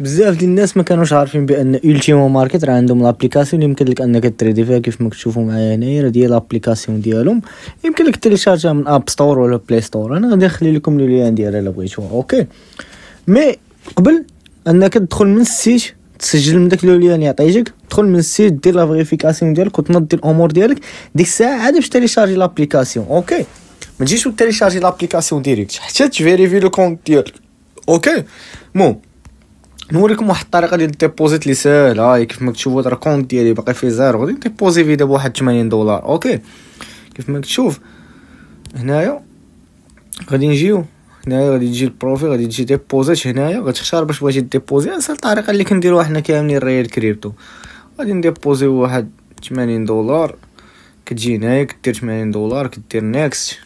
بزاف ديال الناس ما كانوش عارفين بان التيمو ماركت راه عندهم لابليكاسيون يمكن لك انك تريدي فيها كيف ما كتشوفوا معايا هنايا راه ديال لابليكاسيون ديالهم يمكن لك تيليشارجها من اب ستور ولا بلاي ستور انا غادي نخلي لكم ليان ديالها الا بغيتو اوكي مي قبل انك تدخل من السيت تسجل من داك لوليان يعطيك تدخل من السيت دير لا فيريفيكاسيون ديالك وتنضي الامور ديالك ديك الساعه عاد باش تيليشارجي لابليكاسيون اوكي ما تجيش وتيليشارجي لابليكاسيون ديريكت حتى تفيريفي لو كونت ديالك اوكي مو نوريكم واحد الطريقه ديال الديبوزيت اللي ساهله هاي كيف ما كتشوفوا راه كونت ديالي باقي فيه زيرو غادي نديبوزي فيه دابا واحد 80 دولار اوكي كيف ما كتشوف هنايا غادي نجيو هنايا غادي تجي البروفي غادي تجي ديبوزيت هنايا غتختار باش بغيتي ديبوزي اسهل الطريقه اللي كنديروها حنا كاملين ريال كريبتو غادي نديبوزيو واحد 80 دولار كتجي هنايا كدير 80 دولار كدير نيكست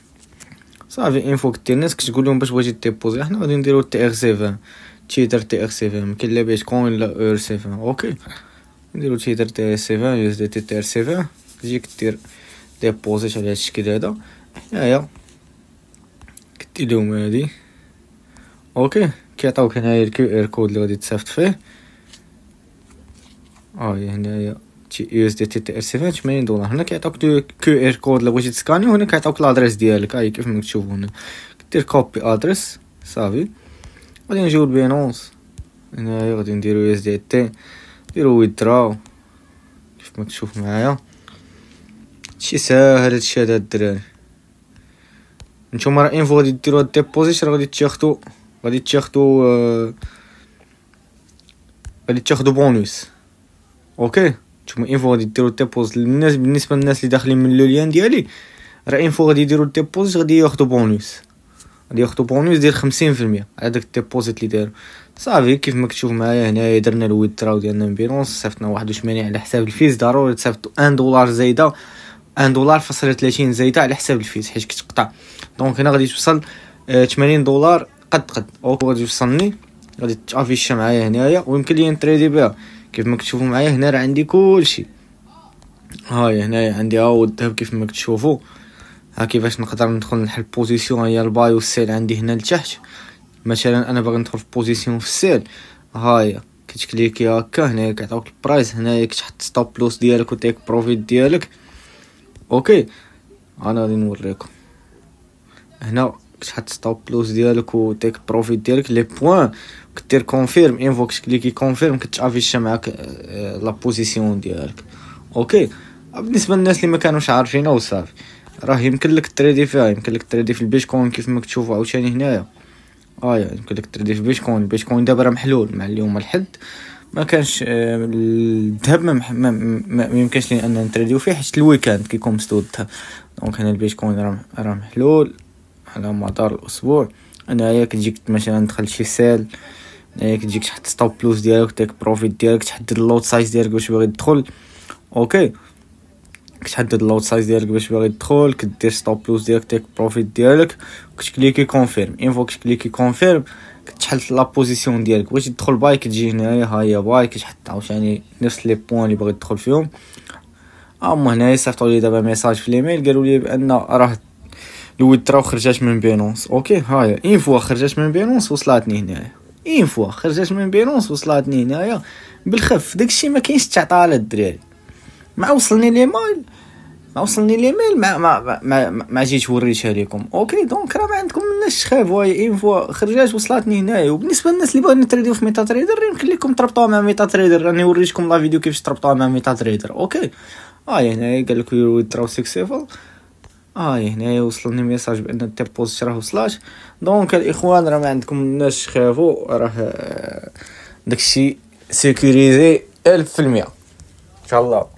صافي انفو كدير نيكست كتقول لهم باش بغيتي ديبوزي حنا غادي نديرو تي ار سي 20 تي درتي اخ سي فيهم كاين لا كوين لا اور سي فان اوكي نديرو تي درتي سي فان يو اس دي تي تي ار سي فان تجيك دير ديبوزيت على هاد الشكل هذا هنايا كدي لهم هادي اوكي كيعطيوك هنايا الكيو ار كود اللي غادي تصيفط فيه اه هنايا تي يو اس دي تي تي ار سي فان 80 دولار هنا كيعطيوك دو كيو ار كود اللي بغيتي تسكاني وهنا كيعطيوك لادريس ديالك هاي كيف ما كتشوفوا هنا دير كوبي ادريس صافي غادي نجيو لبينونس هنايا غادي نديرو اس دي تي نديرو ويدراو كيف ما تشوف معايا هادشي ساهل هادشي هاد الدراري نتوما راه انفو غادي ديرو هاد ديبوزيت راه غادي تاخدو غادي تاخدو آه غادي تاخدو بونوس اوكي نتوما انفو غادي ديرو ديبوز للناس بالنسبه للناس اللي داخلين من لوليان ديالي راه انفو غادي يديرو ديبوزيت غادي ياخدو بونوس غادي ياخذوا بونوس ديال 50% على داك الديبوزيت اللي دارو صافي كيف ما كتشوف معايا هنايا درنا الويتراو ديالنا من بينونس صيفطنا 81 على حساب الفيز ضروري تصيفطوا 1 دولار زايده 1 دولار فاصلة 30 زايده على حساب الفيز حيت كتقطع دونك هنا غادي توصل 80 آه، دولار قد قد اوكي غادي يوصلني غادي تافيشا معايا هنايا ويمكن لي نتريدي بها كيف ما كتشوفوا معايا هنا راه عندي كلشي هاي هنايا عندي هو الذهب كيف ما كتشوفوا ها كيفاش نقدر ندخل نحل بوزيسيون هي الباي والسيل عندي هنا لتحت مثلا انا باغي ندخل في بوزيسيون في السيل هاي كتكليكي هكا هنايا كيعطيوك البرايس هنايا كتحط ستوب لوس ديالك وتيك بروفيت ديالك اوكي انا غادي نوريكم هنا كتحط ستوب لوس ديالك وتيك بروفيت ديالك لي بوين كدير كونفيرم فوا كليكي كونفيرم كتافيشا معاك لا آه، بوزيسيون آه، ديالك اوكي بالنسبه للناس اللي ما كانوش عارفينها وصافي راه يمكن لك تريدي فيها يمكن لك تريدي في البيتكوين كيف ما كتشوفوا عاوتاني هنايا اه يمكن لك تريدي في البيتكوين البيتكوين دابا راه محلول مع اليوم الحد ما كانش آه، الذهب ما, ما, ما, ما يمكنش لي ان نتريديو فيه حيت الويكاند كيكون مسدود الذهب دونك هنا البيتكوين راه راه محلول على مدار الاسبوع هيا كتجيك مثلا دخل شي سيل هيا كتجيك تحط ستوب بلوس ديالك تاك بروفيت ديالك تحدد اللوت سايز ديالك واش باغي تدخل اوكي كتحدد اللوت سايز ديالك باش باغي تدخل كدير ستوب لوس ديالك تيك بروفيت ديالك كتكليكي كونفيرم اين فوا كتكليكي كونفيرم كتشحل لا بوزيسيون ديالك بغيتي تدخل باي كتجي هنايا ها هي باي كتحط عاوتاني نفس لي بوين اللي باغي تدخل فيهم اما هنايا صيفطوا لي دابا ميساج في الايميل قالوا لي بان راه راه خرجات من بينونس اوكي هايا اين فوا خرجات من بينونس وصلاتني هنايا اين فوا خرجات من بينونس وصلاتني هنايا بالخف داكشي ما كاينش تعطى على الدراري ما وصلني لي مايل ما وصلني لي ميل ما ما ما, ما جيت وريتها لكم اوكي دونك راه ما عندكم الناس شخاف واي اون فوا خرجات وصلاتني هنايا وبالنسبه للناس اللي بغاو نتريدو في ميتا تريدر يمكن نخليكم تربطوها مع ميتا تريدر راني وريتكم لا فيديو كيفاش تربطوها مع ميتا تريدر اوكي اه هنايا قال لك ويدراو سكسيفل اه هنايا وصلني ميساج بان الديبوزيت راه وصلات دونك الاخوان راه ما عندكم الناس شخافو راه آه، داكشي سيكوريزي 1000% ان شاء الله